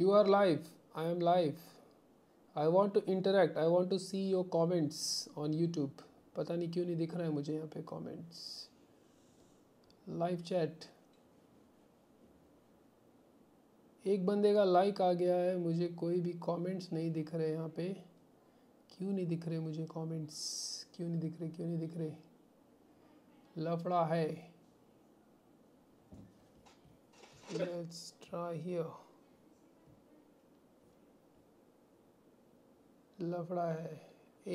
you are live i am live I want to interact I want to see your comments on YouTube पता नहीं क्यों नहीं दिख रहा है मुझे यहाँ पे कॉमेंट्स लाइव चैट एक बंदे का लाइक आ गया है मुझे कोई भी कमेंट्स नहीं दिख रहे यहाँ पे क्यों नहीं दिख रहे मुझे कमेंट्स क्यों नहीं दिख रहे क्यों नहीं दिख रहे लफड़ा है लेट्स ट्राई हियर लफड़ा है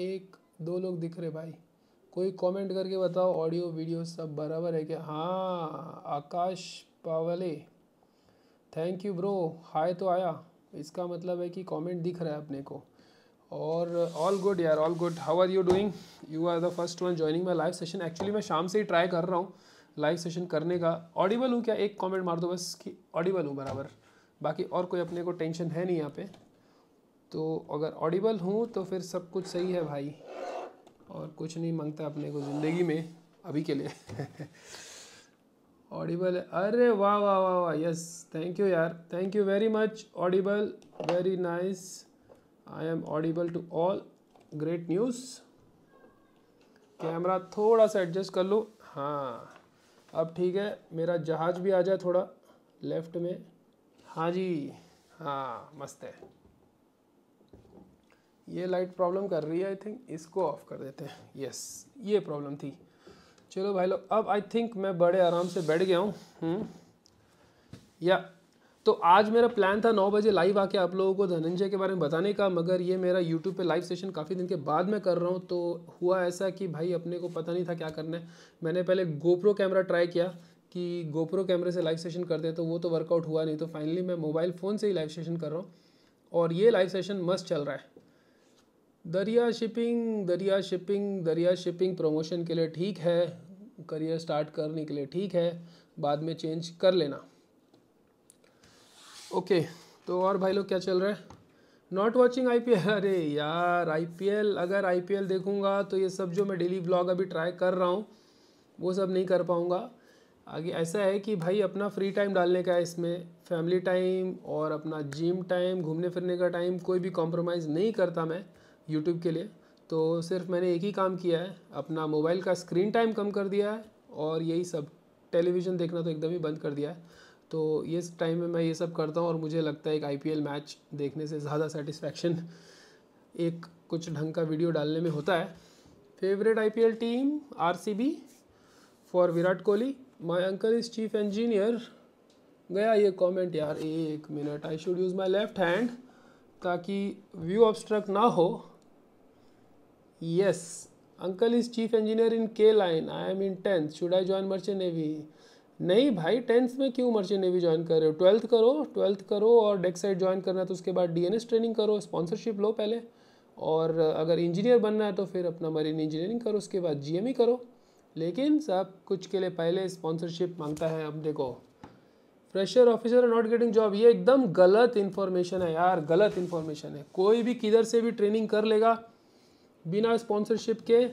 एक दो लोग दिख रहे भाई कोई कमेंट करके बताओ ऑडियो वीडियो सब बराबर है क्या हाँ Akash Pawle thank you bro hi तो आया इसका मतलब है कि कमेंट दिख रहा है अपने को और ऑल गुड यार all good how are you doing you are the first one joining my live session actually मैं शाम से ही ट्राई कर रहा हूँ लाइव सेशन करने का ऑडिबल हूँ क्या एक कमेंट मार दो बस कि ऑडिबल हूँ बराबर बाकी और कोई अपने को टेंशन है नहीं यहाँ पे तो अगर ऑडिबल हूँ तो फिर सब कुछ सही है भाई और कुछ नहीं मांगता अपने को ज़िंदगी में अभी के लिए ऑडिबल अरे वाह वाह वाह वाह यस थैंक यू यार thank you very much audible very nice I am audible too all great news camera थोड़ा सा एडजस्ट कर लो हाँ अब ठीक है मेरा जहाज़ भी आ जाए थोड़ा लेफ्ट में हाँ जी हाँ मस्त है ये लाइट प्रॉब्लम कर रही है आई थिंक इसको ऑफ कर देते हैं यस ये प्रॉब्लम थी चलो भाई लोग अब आई थिंक मैं बड़े आराम से बैठ गया हूँ हम्म। या तो आज मेरा प्लान था नौ बजे लाइव आके आप लोगों को धनंजय के बारे में बताने का मगर ये मेरा यूट्यूब पे लाइव सेशन काफ़ी दिन के बाद मैं कर रहा हूँ तो हुआ ऐसा कि भाई अपने को पता नहीं था क्या करना है मैंने पहले गोप्रो कैमरा ट्राई किया कि गोप्रो कैमरे से लाइव सेशन करते हैं तो वो तो वर्कआउट हुआ नहीं तो फाइनली मैं मोबाइल फ़ोन से ही लाइव सेशन कर रहा हूँ और ये लाइव सेशन मस्त चल रहा है दरिया शिपिंग दरिया शिपिंग दरिया शिपिंग प्रमोशन के लिए ठीक है करियर स्टार्ट करने के लिए ठीक है बाद में चेंज कर लेना ओके तो और भाई लोग क्या चल रहा है नॉट वॉचिंग आई अरे यार आई अगर आई देखूंगा तो ये सब जो मैं डेली ब्लॉग अभी ट्राई कर रहा हूँ वो सब नहीं कर पाऊँगा आगे ऐसा है कि भाई अपना फ्री टाइम डालने का है इसमें फैमिली टाइम और अपना जिम टाइम घूमने फिरने का टाइम कोई भी कॉम्प्रोमाइज़ नहीं करता मैं यूट्यूब के लिए तो सिर्फ मैंने एक ही काम किया है अपना मोबाइल का स्क्रीन टाइम कम कर दिया है और यही सब टेलीविज़न देखना तो एकदम ही बंद कर दिया है तो ये टाइम में मैं ये सब करता हूँ और मुझे लगता है एक आईपीएल मैच देखने से ज़्यादा सेटिस्फेक्शन एक कुछ ढंग का वीडियो डालने में होता है favourite IPL team RCB for Virat Kohli my uncle is chief engineer गया ये कमेंट यार एक minute I should use my left hand ताकि व्यू ऑब्स्ट्रक्ट ना हो yes uncle is chief engineer in के line I am in tenth should I join merchant navy नहीं भाई टेंथ में क्यों मर्चेंट नेवी ज्वाइन कर रहे हो ट्वेल्थ करो ट्वेल्थ करो और डेक्साइड साइड ज्वाइन करना है तो उसके बाद डीएनएस ट्रेनिंग करो स्पॉन्सरशिप लो पहले और अगर इंजीनियर बनना है तो फिर अपना मरीन इंजीनियरिंग करो उसके बाद ई e करो लेकिन सब कुछ के लिए पहले स्पॉन्सरशिप मांगता है अब देखो fresher officer are not getting job ये एकदम गलत इन्फॉर्मेशन है यार गलत इन्फॉर्मेशन है कोई भी किधर से भी ट्रेनिंग कर लेगा बिना स्पॉन्सरशिप के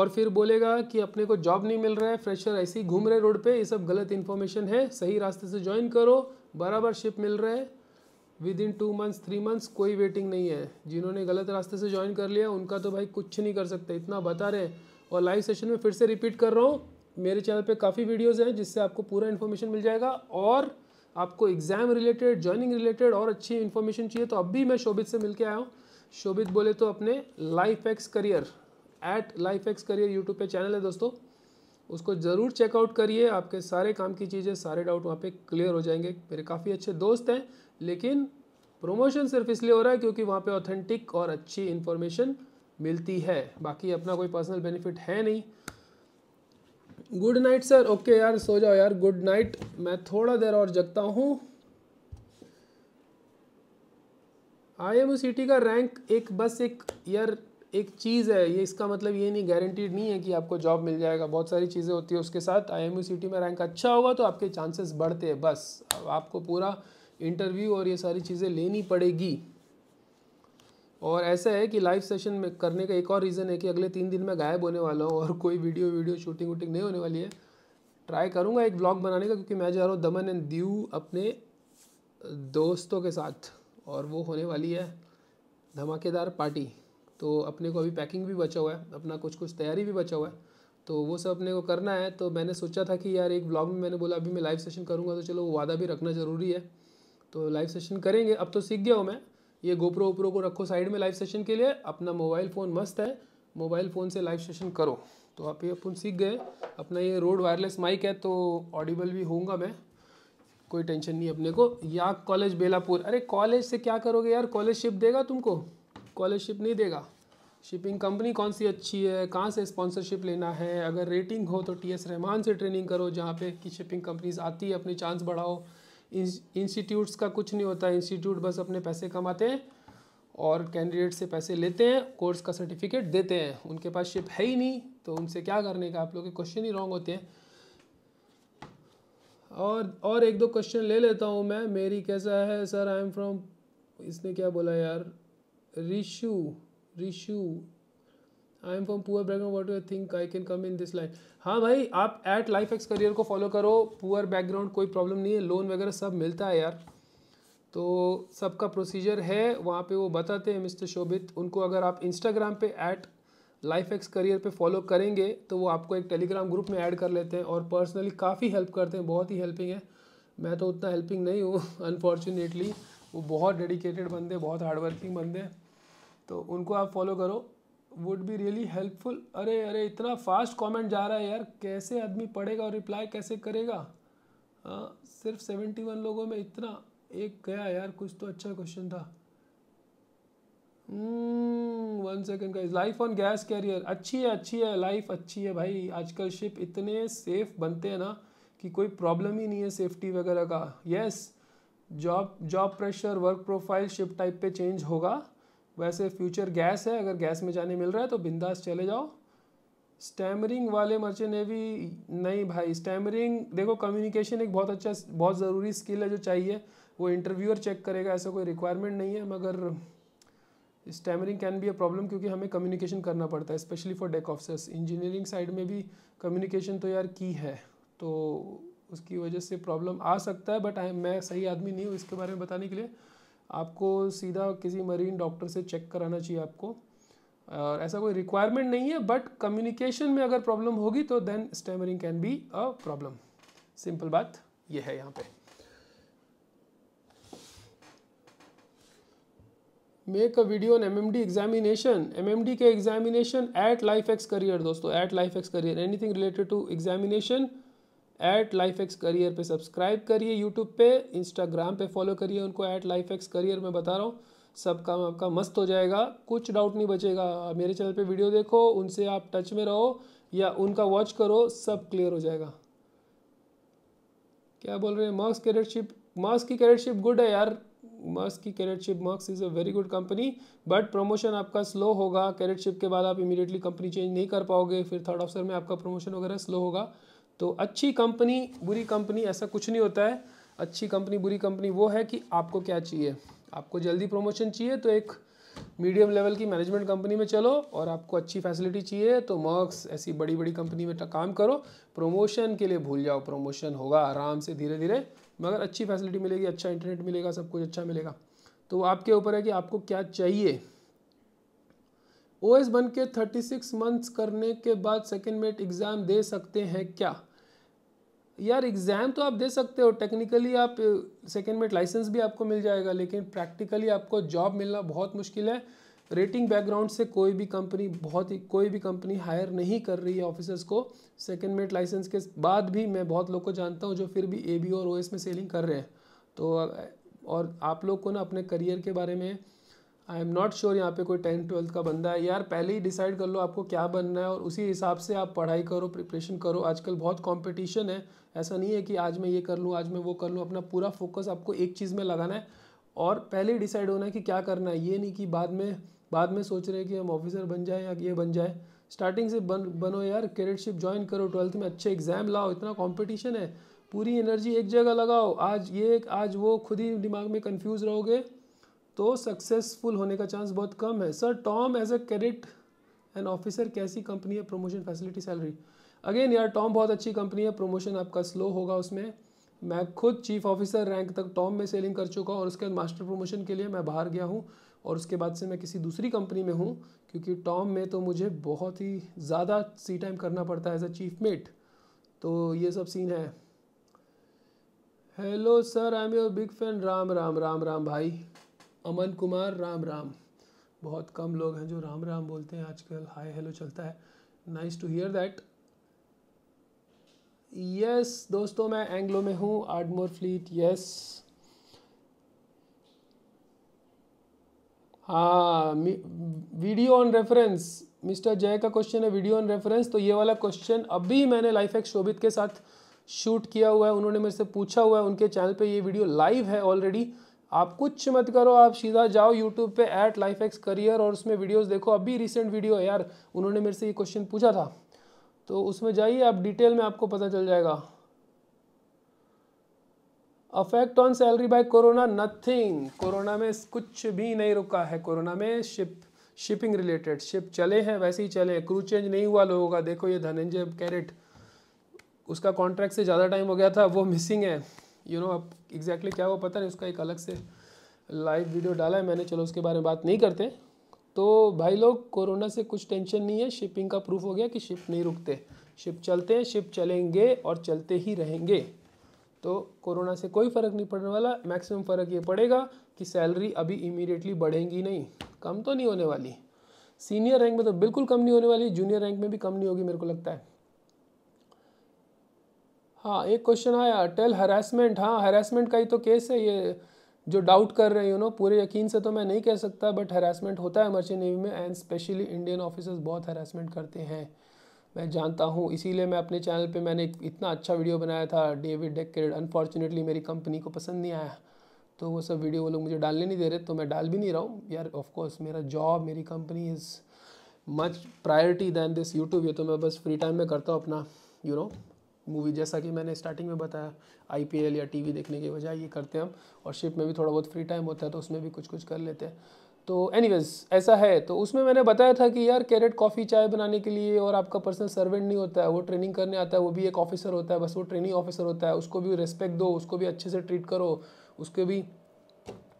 और फिर बोलेगा कि अपने को जॉब नहीं मिल रहा है फ्रेशर ऐसे ही घूम रहे रोड पे ये सब गलत इन्फॉर्मेशन है सही रास्ते से ज्वाइन करो बराबर शिप मिल रहा है within two months three months कोई वेटिंग नहीं है जिन्होंने गलत रास्ते से ज्वाइन कर लिया उनका तो भाई कुछ नहीं कर सकते इतना बता रहे और लाइव सेशन में फिर से रिपीट कर रहा हूँ मेरे चैनल पर काफ़ी वीडियोज़ हैं जिससे आपको पूरा इन्फॉर्मेशन मिल जाएगा और आपको एग्ज़ाम रिलेटेड ज्वाइनिंग रिलेटेड और अच्छी इन्फॉर्मेशन चाहिए तो अब भी मैं शोभित से मिलकर आया हूँ शोभित बोले तो अपने life X career at life X career YouTube पे चैनल है दोस्तों उसको ज़रूर चेकआउट करिए आपके सारे काम की चीज़ें सारे डाउट वहाँ पे क्लियर हो जाएंगे मेरे काफ़ी अच्छे दोस्त हैं लेकिन प्रमोशन सिर्फ इसलिए हो रहा है क्योंकि वहाँ पे ऑथेंटिक और अच्छी इन्फॉर्मेशन मिलती है बाकी अपना कोई पर्सनल बेनिफिट है नहीं गुड नाइट सर ओके यार सो जाओ यार गुड नाइट मैं थोड़ा देर और जगता हूँ आई का रैंक एक बस एक यार एक चीज़ है ये इसका मतलब ये नहीं गारंटीड नहीं है कि आपको जॉब मिल जाएगा बहुत सारी चीज़ें होती है उसके साथ आई में रैंक अच्छा होगा तो आपके चांसेस बढ़ते हैं बस आपको पूरा इंटरव्यू और ये सारी चीज़ें लेनी पड़ेगी और ऐसा है कि लाइव सेशन में करने का एक और रीज़न है कि अगले तीन दिन में गायब होने वाला हूँ और कोई वीडियो वीडियो शूटिंग वूटिंग नहीं होने वाली है ट्राई करूँगा एक ब्लॉग बनाने का क्योंकि मैं जा रहा हूँ दमन एंड दीव अपने दोस्तों के साथ और वो होने वाली है धमाकेदार पार्टी तो अपने को अभी पैकिंग भी बचा हुआ है अपना कुछ कुछ तैयारी भी बचा हुआ है तो वो सब अपने को करना है तो मैंने सोचा था कि यार एक ब्लॉग में मैंने बोला अभी मैं लाइव सेशन करूँगा तो चलो वो वादा भी रखना ज़रूरी है तो लाइव सेशन करेंगे अब तो सीख गया हूँ मैं ये गोप्रो ओप्रो को रखो साइड में लाइव सेशन के लिए अपना मोबाइल फ़ोन मस्त है मोबाइल फ़ोन से लाइव सेशन करो तो आप ये अपन सीख गए अपना ये रोड वायरलेस माइक है तो ऑडिबल भी होऊंगा मैं कोई टेंशन नहीं अपने को या कॉलेज बेलापुर अरे कॉलेज से क्या करोगे यार कॉलेज शिप देगा तुमको कॉलेज शिप नहीं देगा शिपिंग कंपनी कौन सी अच्छी है कहाँ से स्पॉन्सरशिप लेना है अगर रेटिंग हो तो टी एस रहमान से ट्रेनिंग करो जहाँ पे कि शिपिंग कंपनीज आती है अपने चांस बढ़ाओ इंस्टीट्यूट्स का कुछ नहीं होता इंस्टीट्यूट बस अपने पैसे कमाते हैं और कैंडिडेट से पैसे लेते हैं कोर्स का सर्टिफिकेट देते हैं उनके पास शिप है ही नहीं तो उनसे क्या करने का आप लोग के क्वेश्चन ही रॉन्ग होते हैं और और एक दो क्वेश्चन ले लेता हूँ मैं मेरी कैसा है सर आई एम फ्रॉम इसने क्या बोला यार Rishu Rishu I am from poor background what you think I can come in this line हाँ भाई आप एट लाइफ एक्स करियर को फॉलो करो पुअर बैकग्राउंड कोई प्रॉब्लम नहीं है लोन वगैरह सब मिलता है यार तो सबका प्रोसीजर है वहाँ पे वो बताते हैं मिस्टर शोभित उनको अगर आप इंस्टाग्राम पे ऐट लाइफ एक्स करियर पे फॉलो करेंगे तो वो आपको एक टेलीग्राम ग्रुप में ऐड कर लेते हैं और पर्सनली काफ़ी हेल्प करते हैं बहुत ही हेल्पिंग है मैं तो उतना हेल्पिंग नहीं हूँ अनफॉर्चुनेटली वो बहुत डेडिकेटेड बंदे बहुत हार्डवर्किंग बंदे हैं तो उनको आप फॉलो करो वुड बी रियली हेल्पफुल अरे अरे इतना फास्ट कॉमेंट जा रहा है यार कैसे आदमी पढ़ेगा और रिप्लाई कैसे करेगा आ, हाँ, सिर्फ सेवेंटी वन लोगों में इतना एक गया यार कुछ तो अच्छा क्वेश्चन था वन सेकेंड का लाइफ ऑन गैस कैरियर अच्छी है अच्छी है लाइफ अच्छी है भाई आजकल शिप इतने सेफ बनते हैं ना कि कोई प्रॉब्लम ही नहीं है सेफ्टी वगैरह का yes job job pressure work profile ship type पे चेंज होगा वैसे फ्यूचर गैस है अगर गैस में जाने मिल रहा है तो बिंदास चले जाओ स्टैमरिंग वाले ने नेवी नहीं भाई स्टैमरिंग देखो कम्युनिकेशन एक बहुत अच्छा बहुत ज़रूरी स्किल है जो चाहिए वो इंटरव्यूअर चेक करेगा ऐसा कोई रिक्वायरमेंट नहीं है मगर stammering can be a problem क्योंकि हमें कम्युनिकेशन करना पड़ता है specially for deck officers engineering side में भी कम्युनिकेशन तो यार की है तो उसकी वजह से प्रॉब्लम आ सकता है बट मैं सही आदमी नहीं हूँ इसके बारे में बताने के लिए आपको सीधा किसी मरीन डॉक्टर से चेक कराना चाहिए आपको और ऐसा कोई रिक्वायरमेंट नहीं है बट कम्युनिकेशन में अगर प्रॉब्लम होगी तो then stammering can be a problem simple बात यह है यहाँ पे make a video on M M D examination M M D के examination at life X career दोस्तों at life X career anything related to examination at life X career पे subscribe करिए YouTube पे इंस्टाग्राम पे follow करिए उनको eight life X career मैं बता रहा हूँ सब काम आपका मस्त हो जाएगा कुछ डाउट नहीं बचेगा मेरे चैनल पे वीडियो देखो उनसे आप टच में रहो या उनका वॉच करो सब क्लियर हो जाएगा क्या बोल रहे हैं मार्क्स कैरेटशिप मार्क्स की कैरेटशिप गुड है यार मार्क्स की cadetship Maersk is a very good company but promotion आपका स्लो होगा कैरेटशिप के बाद आप इमीडिएटली कंपनी चेंज नहीं कर पाओगे फिर थर्ड ऑफिसर में आपका प्रमोशन वगैरह स्लो होगा तो अच्छी कंपनी बुरी कंपनी ऐसा कुछ नहीं होता है अच्छी कंपनी बुरी कंपनी वो है कि आपको क्या चाहिए आपको जल्दी प्रमोशन चाहिए तो एक मीडियम लेवल की मैनेजमेंट कंपनी में चलो और आपको अच्छी फैसिलिटी चाहिए तो मर्क्स ऐसी बड़ी बड़ी कंपनी में काम करो प्रमोशन के लिए भूल जाओ प्रमोशन होगा आराम से धीरे धीरे मगर अच्छी फैसिलिटी मिलेगी अच्छा इंटरनेट मिलेगा सब कुछ अच्छा मिलेगा तो आपके ऊपर है कि आपको क्या चाहिए ओ एस बन के थर्टी सिक्स मंथ्स करने के बाद सेकेंड मेट एग्ज़ाम दे सकते हैं क्या यार एग्ज़ाम तो आप दे सकते हो टेक्निकली आप सेकेंड मेट लाइसेंस भी आपको मिल जाएगा लेकिन प्रैक्टिकली आपको जॉब मिलना बहुत मुश्किल है रेटिंग बैकग्राउंड से कोई भी कंपनी बहुत ही कोई भी कंपनी हायर नहीं कर रही है ऑफिसर्स को सेकेंड मेट लाइसेंस के बाद भी मैं बहुत लोग को जानता हूँ जो फिर भी ए बी और ओ में सेलिंग कर रहे हैं तो और आप लोग को ना अपने करियर के बारे में आई एम नॉट श्योर यहाँ पे कोई टेंथ ट्वेल्थ का बंदा है यार पहले ही डिसाइड कर लो आपको क्या बनना है और उसी हिसाब से आप पढ़ाई करो प्रिपरेशन करो आजकल बहुत कंपटीशन है ऐसा नहीं है कि आज मैं ये कर लूँ आज मैं वो कर लूँ अपना पूरा फोकस आपको एक चीज़ में लगाना है और पहले ही डिसाइड होना है कि क्या करना है ये नहीं कि बाद में बाद में सोच रहे हैं कि हम ऑफिसर बन जाए या ये बन जाए स्टार्टिंग से बन बनो यार कैडेटशिप ज्वाइन करो ट्वेल्थ में अच्छे एग्जाम लाओ इतना कॉम्पिटिशन है पूरी एनर्जी एक जगह लगाओ आज ये आज वो खुद ही दिमाग में कन्फ्यूज़ रहोगे तो सक्सेसफुल होने का चांस बहुत कम है sir Tom as a cadet and officer कैसी कंपनी है प्रमोशन फैसिलिटी सैलरी अगेन यार टॉम बहुत अच्छी कंपनी है प्रमोशन आपका स्लो होगा उसमें मैं खुद चीफ ऑफिसर रैंक तक टॉम में सेलिंग कर चुका हूँ और उसके बाद मास्टर प्रमोशन के लिए मैं बाहर गया हूँ और उसके बाद से मैं किसी दूसरी कंपनी में हूँ क्योंकि टॉम में तो मुझे बहुत ही ज़्यादा सी टाइम करना पड़ता है एज अ चीफ मेट तो ये सब सीन है hello sir I am your big fan Ram Ram Ram Ram भाई अमन कुमार राम राम बहुत कम लोग हैं जो राम राम बोलते हैं आजकल हाय हेलो चलता है nice to hear that yes दोस्तों मैं एंग्लो में हूँ आर्डमोर फ्लीट यस हाँ video on reference mister Jay का क्वेश्चन है वीडियो ऑन रेफरेंस तो ये वाला क्वेश्चन अभी मैंने लाइफ एक्स शोभित के साथ शूट किया हुआ है उन्होंने मेरे से पूछा हुआ है उनके चैनल पे ये वीडियो लाइव है ऑलरेडी आप कुछ मत करो आप सीधा जाओ यूट्यूब पे एट लाइफ एक्स करियर और उसमें वीडियोस देखो अभी रिसेंट वीडियो है यार उन्होंने मेरे से ये क्वेश्चन पूछा था तो उसमें जाइए आप डिटेल में आपको पता चल जाएगा affect on salary by corona nothing corona में कुछ भी नहीं रुका है कोरोना में शिप शिपिंग रिलेटेड शिप चले हैं वैसे ही चले हैं क्रू चेंज नहीं हुआ लोगों का देखो ये धनंजय कैरेट उसका कॉन्ट्रैक्ट से ज़्यादा टाइम हो गया था वो मिसिंग है यू नो अब एग्जैक्टली क्या हुआ पता नहीं उसका एक अलग से लाइव वीडियो डाला है मैंने चलो उसके बारे में बात नहीं करते तो भाई लोग कोरोना से कुछ टेंशन नहीं है शिपिंग का प्रूफ हो गया कि शिप नहीं रुकते शिप चलते हैं शिप चलेंगे और चलते ही रहेंगे तो कोरोना से कोई फ़र्क नहीं पड़ने वाला मैक्सिमम फ़र्क ये पड़ेगा कि सैलरी अभी इमीडिएटली बढ़ेंगी नहीं कम तो नहीं होने वाली सीनियर रैंक में तो बिल्कुल कम नहीं होने वाली जूनियर रैंक में भी कम नहीं होगी मेरे को लगता है हाँ एक क्वेश्चन आया टेल हरासमेंट हाँ हरासमेंट का ही तो केस है ये जो डाउट कर रहे हैं यू नो पूरे यकीन से तो मैं नहीं कह सकता बट हरासमेंट होता है मर्चेंट नेवी में एंड स्पेशली इंडियन ऑफिसर्स बहुत हरासमेंट करते हैं मैं जानता हूँ इसीलिए मैं अपने चैनल पे मैंने इतना अच्छा वीडियो बनाया था डेविड डेक्रेड अनफॉर्चुनेटली मेरी कंपनी को पसंद नहीं आया तो वो सब वीडियो वो लोग मुझे डालने नहीं दे रहे तो मैं डाल भी नहीं रहा हूँ यार ऑफकोर्स मेरा जॉब मेरी company is much priority than this YouTube ये तो मैं बस फ्री टाइम में करता हूँ अपना you you know know, movie जैसा कि मैंने स्टार्टिंग में बताया आईपीएल या टीवी देखने की वजह ये करते हैं हम और शिप में भी थोड़ा बहुत फ्री टाइम होता है तो उसमें भी कुछ कुछ कर लेते हैं तो एनीवेज ऐसा है तो उसमें मैंने बताया था कि यार कैरेट कॉफ़ी चाय बनाने के लिए और आपका पर्सनल सर्वेंट नहीं होता है वो ट्रेनिंग करने आता है वो भी एक ऑफिसर होता है बस वो ट्रेनिंग ऑफिसर होता है उसको भी रेस्पेक्ट दो उसको भी अच्छे से ट्रीट करो उसके भी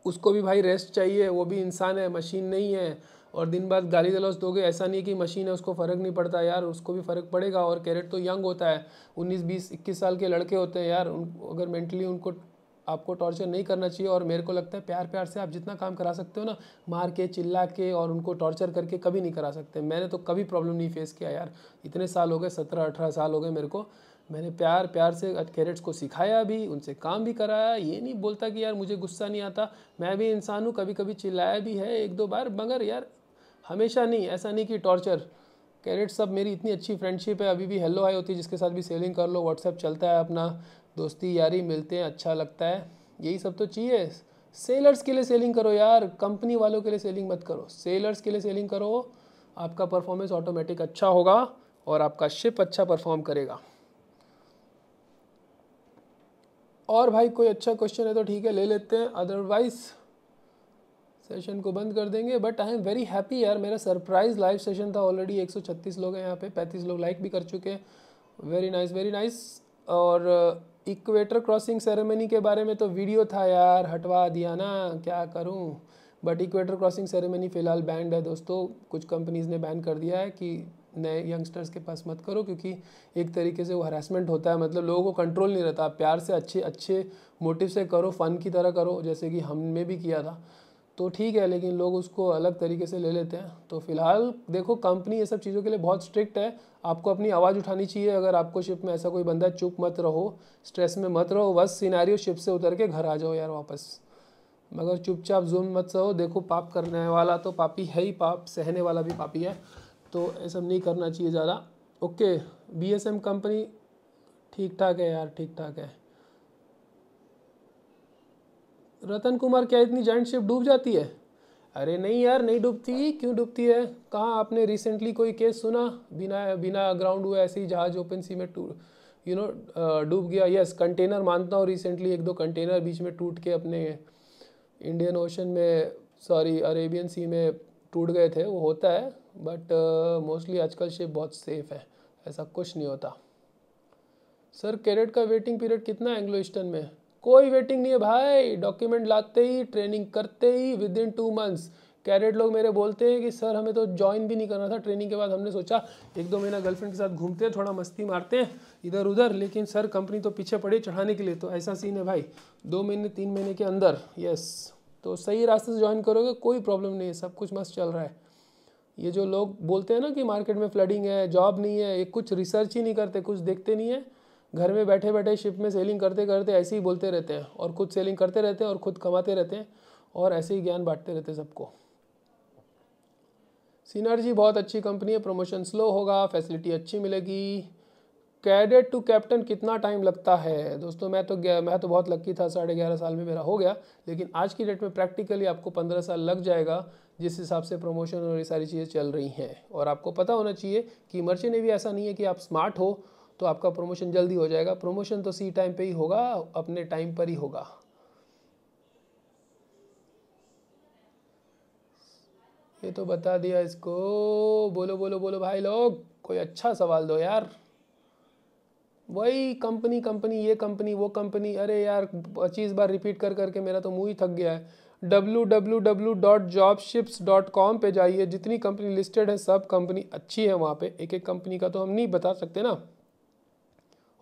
उसको भी भाई रेस्ट चाहिए वो भी इंसान है मशीन नहीं है और दिन बाद गाली गलौज दोगे ऐसा नहीं है कि मशीन है उसको फ़र्क नहीं पड़ता यार उसको भी फ़र्क पड़ेगा और कैरेट तो यंग होता है उन्नीस बीस इक्कीस साल के लड़के होते हैं यार उन अगर मेंटली उनको आपको टॉर्चर नहीं करना चाहिए और मेरे को लगता है प्यार प्यार से आप जितना काम करा सकते हो ना मार के चिल्ला के और उनको टॉर्चर करके कभी नहीं करा सकते मैंने तो कभी प्रॉब्लम नहीं फेस किया यार इतने साल हो गए सत्रह अठारह साल हो गए मेरे को मैंने प्यार प्यार से कैरेट्स को सिखाया भी उनसे काम भी कराया ये नहीं बोलता कि यार मुझे गुस्सा नहीं आता मैं भी इंसान हूँ कभी कभी चिल्लाया भी है एक दो बार मगर यार हमेशा नहीं ऐसा नहीं कि टॉर्चर कैरेट सब मेरी इतनी अच्छी फ्रेंडशिप है अभी भी हेलो हाई होती है जिसके साथ भी सेलिंग कर लो व्हाट्सएप चलता है अपना दोस्ती यारी मिलते हैं अच्छा लगता है यही सब तो चाहिए सेलर्स के लिए सेलिंग करो यार कंपनी वालों के लिए सेलिंग मत करो सेलर्स के लिए सेलिंग करो आपका परफॉर्मेंस ऑटोमेटिक अच्छा होगा और आपका शिप अच्छा परफॉर्म करेगा और भाई कोई अच्छा क्वेश्चन है तो ठीक है ले लेते हैं अदरवाइज़ सेशन को बंद कर देंगे but I am very happy यार मेरा सरप्राइज लाइव सेशन था ऑलरेडी 136 लोग हैं यहाँ पे 35 लोग लाइक भी कर चुके हैं वेरी नाइस वेरी नाइस और इक्वेटर क्रॉसिंग सेरेमनी के बारे में तो वीडियो था यार हटवा दिया ना क्या करूँ बट इक्वेटर क्रॉसिंग सेरेमनी फ़िलहाल बैंड है दोस्तों कुछ कंपनीज़ ने बैन कर दिया है कि नए यंगस्टर्स के पास मत करो क्योंकि एक तरीके से वो हरासमेंट होता है मतलब लोगों को कंट्रोल नहीं रहता प्यार से अच्छे अच्छे मोटिव से करो फ़न की तरह करो जैसे कि हमने भी किया था तो ठीक है लेकिन लोग उसको अलग तरीके से ले लेते हैं तो फिलहाल देखो कंपनी ये सब चीज़ों के लिए बहुत स्ट्रिक्ट है आपको अपनी आवाज़ उठानी चाहिए अगर आपको शिप में ऐसा कोई बंदा चुप मत रहो स्ट्रेस में मत रहो बस सीनारी शिप से उतर के घर आ जाओ यार वापस मगर चुपचाप जूम मत सहो देखो पाप करने वाला तो पापी है ही पाप सहने वाला भी पापी है तो ये सब नहीं करना चाहिए ज़्यादा ओके बी कंपनी ठीक ठाक है यार ठीक ठाक है रतन कुमार क्या इतनी जॉइंट शिप डूब जाती है अरे नहीं यार नहीं डूबती क्यों डूबती है कहाँ आपने रिसेंटली कोई केस सुना बिना बिना ग्राउंड हुए ऐसे ही जहाज ओपन सी में टू यू नो डूब गया यस कंटेनर मानता हूँ रिसेंटली एक दो कंटेनर बीच में टूट के अपने इंडियन ओशन में सॉरी अरेबियन सी में टूट गए थे वो होता है बट मोस्टली uh, आजकल शिप बहुत सेफ है ऐसा कुछ नहीं होता सर कैरेट का वेटिंग पीरियड कितना है एंग्लो ईस्टर्न में कोई वेटिंग नहीं है भाई डॉक्यूमेंट लाते ही ट्रेनिंग करते ही within two months cadet लोग मेरे बोलते हैं कि सर हमें तो ज्वाइन भी नहीं करना था ट्रेनिंग के बाद हमने सोचा एक दो महीना गर्लफ्रेंड के साथ घूमते हैं थोड़ा मस्ती मारते हैं इधर उधर लेकिन सर कंपनी तो पीछे पड़ी चढ़ाने के लिए तो ऐसा सीन है भाई दो महीने तीन महीने के अंदर यस तो सही रास्ते से ज्वाइन करोगे कोई प्रॉब्लम नहीं है सब कुछ मस्त चल रहा है ये जो लोग बोलते हैं ना कि मार्केट में फ्लडिंग है जॉब नहीं है ये कुछ रिसर्च ही नहीं करते कुछ देखते नहीं है घर में बैठे बैठे शिप में सेलिंग करते करते ऐसे ही बोलते रहते हैं और खुद सेलिंग करते रहते हैं और खुद कमाते रहते हैं और ऐसे ही ज्ञान बांटते रहते हैं सबको सीनर्जी बहुत अच्छी कंपनी है प्रमोशन स्लो होगा फैसिलिटी अच्छी मिलेगी कैडेट टू कैप्टन कितना टाइम लगता है दोस्तों मैं तो गया मैं तो बहुत लकी था साढ़े ग्यारह साल में मेरा हो गया लेकिन आज की डेट में प्रैक्टिकली आपको पंद्रह साल लग जाएगा जिस हिसाब से प्रमोशन और ये सारी चीज़ें चल रही हैं और आपको पता होना चाहिए कि मर्चे ने भी ऐसा नहीं है कि आप स्मार्ट हो तो आपका प्रमोशन जल्दी हो जाएगा प्रमोशन तो सी टाइम पे ही होगा अपने टाइम पर ही होगा ये तो बता दिया इसको बोलो बोलो बोलो भाई लोग कोई अच्छा सवाल दो यार वही कंपनी कंपनी ये कंपनी वो कंपनी अरे यार पच्चीस बार रिपीट कर करके मेरा तो मुँह ही थक गया है www.jobships.com पे जाइए जितनी कंपनी लिस्टेड है सब कंपनी अच्छी है वहाँ पे एक एक कंपनी का तो हम नहीं बता सकते ना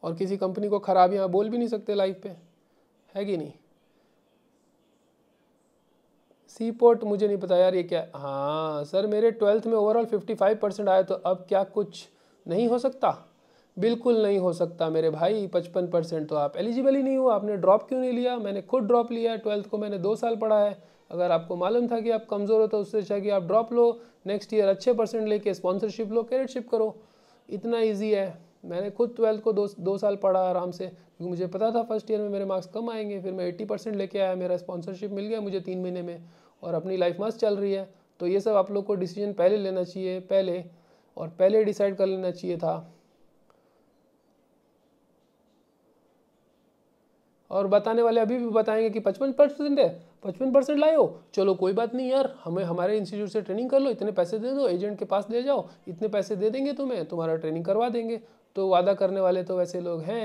और किसी कंपनी को खराबियां बोल भी नहीं सकते लाइफ पे है कि नहीं सी पोर्ट मुझे नहीं पता यार ये क्या हाँ सर मेरे ट्वेल्थ में ओवरऑल फिफ्टी फाइव परसेंट आया तो अब क्या कुछ नहीं हो सकता बिल्कुल नहीं हो सकता मेरे भाई पचपन परसेंट तो आप एलिजिबल ही नहीं हो आपने ड्रॉप क्यों नहीं लिया मैंने खुद ड्रॉप लिया ट्वेल्थ को मैंने दो साल पढ़ा है अगर आपको मालूम था कि आप कमज़ोर हो तो उससे अच्छा कि आप ड्रॉप लो नेक्स्ट ईयर अच्छे परसेंट लेके स्पॉन्सरशिप लो कैरेटशिप करो इतना ईजी है मैंने खुद ट्वेल्थ को दो दो साल पढ़ा आराम से क्योंकि मुझे पता था फर्स्ट ईयर में मेरे मार्क्स कम आएंगे फिर मैं एट्टी परसेंट लेके आया मेरा स्पॉन्सरशिप मिल गया मुझे तीन महीने में और अपनी लाइफ मस्त चल रही है तो ये सब आप लोग को डिसीजन पहले लेना चाहिए पहले और पहले डिसाइड कर लेना चाहिए था और बताने वाले अभी भी बताएंगे कि पचपन परसेंट है पचपन परसेंट लाए हो चलो कोई बात नहीं यार हमें हमारे इंस्टीट्यूट से ट्रेनिंग कर लो इतने पैसे दे दो एजेंट के पास ले जाओ इतने पैसे दे देंगे तुम्हें तुम्हारा ट्रेनिंग करवा देंगे तो वादा करने वाले तो वैसे लोग हैं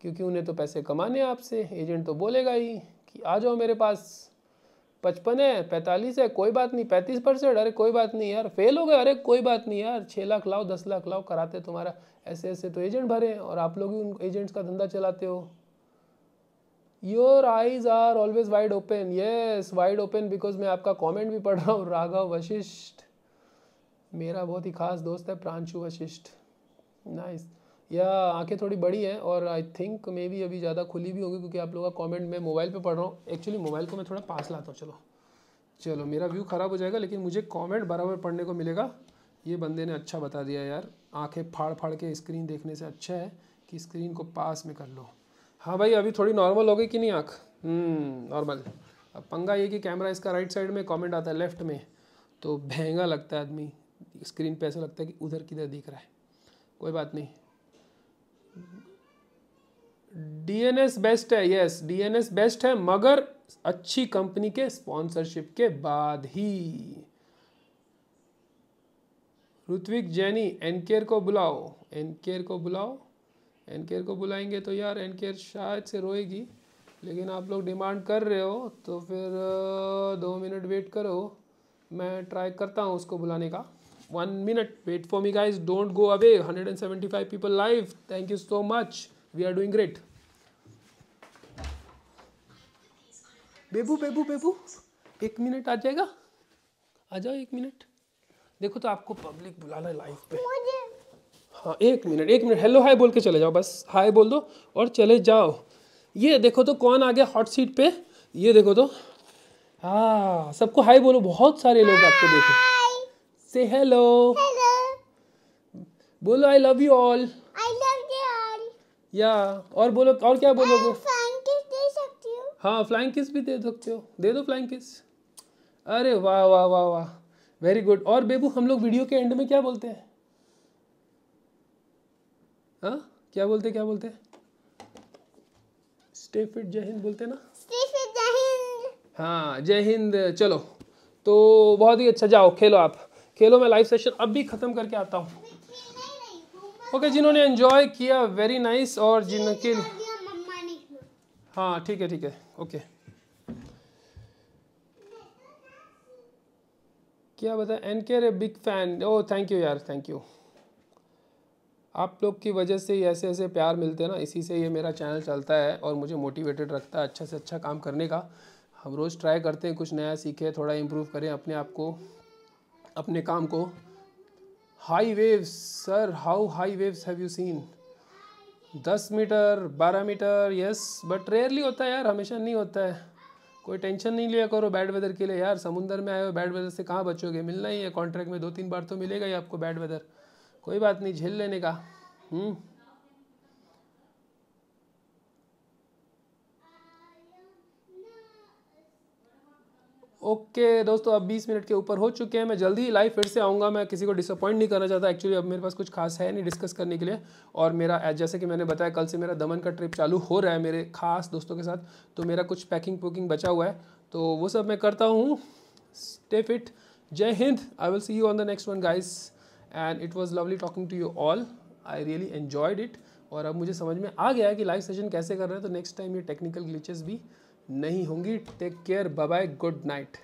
क्योंकि उन्हें तो पैसे कमाने आपसे एजेंट तो बोलेगा ही कि आ जाओ मेरे पास पचपन है पैंतालीस है कोई बात नहीं पैंतीस परसेंट अरे कोई बात नहीं यार फेल हो गए अरे कोई बात नहीं यार छः लाख लाओ दस लाख लाओ कराते तुम्हारा ऐसे ऐसे तो एजेंट भरे और आप लोग ही उन एजेंट्स का धंधा चलाते हो your eyes are always wide open yes wide open because मैं आपका कॉमेंट भी पढ़ रहा हूँ राघव वशिष्ठ मेरा बहुत ही खास दोस्त है प्रांशु वशिष्ठ नाइस या आंखें थोड़ी बड़ी हैं और आई थिंक मे बी अभी ज़्यादा खुली भी होगी क्योंकि आप लोगों का कमेंट मैं मोबाइल पे पढ़ रहा हूँ एक्चुअली मोबाइल को मैं थोड़ा पास लाता हूँ चलो चलो मेरा व्यू ख़राब हो जाएगा लेकिन मुझे कमेंट बराबर पढ़ने को मिलेगा ये बंदे ने अच्छा बता दिया यार आँखें फाड़ फाड़ के स्क्रीन देखने से अच्छा है कि स्क्रीन को पास में कर लो हाँ भाई अभी थोड़ी नॉर्मल हो गई कि नहीं आँख नॉर्मल हम्म, अब पंगा ये कि कैमरा इसका राइट साइड में कॉमेंट आता है लेफ्ट में तो महंगा लगता है आदमी स्क्रीन पर ऐसा लगता है कि उधर किधर दिख रहा है कोई बात नहीं डीएनएस बेस्ट है यस डीएनएस बेस्ट है मगर अच्छी कंपनी के स्पॉन्सरशिप के बाद ही ऋत्विक जैनी एनकेयर को बुलाओ एनकेयर को बुलाओ एनकेयर को बुलाएंगे तो यार एनकेयर शायद से रोएगी लेकिन आप लोग डिमांड कर रहे हो तो फिर दो मिनट वेट करो मैं ट्राई करता हूँ उसको बुलाने का one minute wait for me guys don't go away 175 people live thank you so much we are doing great बेबू बेबू बेबू एक मिनट आ जाएगा आ जाओ एक मिनट देखो तो आपको पब्लिक बुलाना है लाइफ पे हाँ एक मिनट एक मिनट हेलो हाय बोल के चले जाओ बस हाय बोल दो और चले जाओ ये देखो तो कौन आ गया हॉट सीट पे ये देखो तो हाँ सबको हाय बोलो बहुत सारे लोग आपको देखे से हेलो हेलो बोलो I love you all I love you all या और बोलो और क्या बोलोगे फ्लाइंग किस दे हाँ फ्लाइंग किस भी दे सकते हो दे दो फ्लाइंग किस अरे वाह वाह वाह वाह वेरी गुड और बेबू हम लोग वीडियो के एंड में क्या बोलते हैं हाँ क्या बोलते क्या बोलते स्टे फिट जय हिंद बोलते ना स्टे फिट जय हिंद हाँ जय हिंद चलो तो बहुत ही अच्छा जाओ खेलो आप खेलो मैं लाइव सेशन अब भी ख़त्म करके आता हूँ ओके जिन्होंने एंजॉय किया वेरी नाइस और जिनके हाँ ठीक है ठीक है ओके क्या बताए एन के रे big fan oh thank you यार थैंक यू आप लोग की वजह से ही ऐसे ऐसे प्यार मिलते हैं ना इसी से ये मेरा चैनल चलता है और मुझे मोटिवेटेड रखता है अच्छा से अच्छा काम करने का हम रोज़ ट्राई करते हैं कुछ नया सीखे थोड़ा इम्प्रूव करें अपने आप को अपने काम को high waves sir how high waves have you seen दस मीटर बारह मीटर यस बट रेयरली होता है यार हमेशा नहीं होता है कोई टेंशन नहीं लिया करो बैड वेदर के लिए यार समुंदर में आए हो बैड वेदर से कहाँ बचोगे मिलना ही है कॉन्ट्रैक्ट में दो तीन बार तो मिलेगा ही आपको बैड वेदर कोई बात नहीं झेल लेने का हम्म। ओके दोस्तों अब 20 मिनट के ऊपर हो चुके हैं मैं जल्दी ही लाइव फिर से आऊँगा मैं किसी को डिसअपॉइंट नहीं करना चाहता एक्चुअली अब मेरे पास कुछ खास है नहीं डिस्कस करने के लिए और मेरा जैसे कि मैंने बताया कल से मेरा दमन का ट्रिप चालू हो रहा है मेरे खास दोस्तों के साथ तो मेरा कुछ पैकिंग पुकिंग बचा हुआ है तो वो सब मैं करता हूँ स्टे फिट जय हिंद I will see you on the next one guys and it was lovely talking to you all I really enjoyed it और अब मुझे समझ में आ गया कि लाइव सेशन कैसे कर रहे हैं तो नेक्स्ट टाइम ये टेक्निकल ग्लिचेस भी नहीं होंगी take care bye good night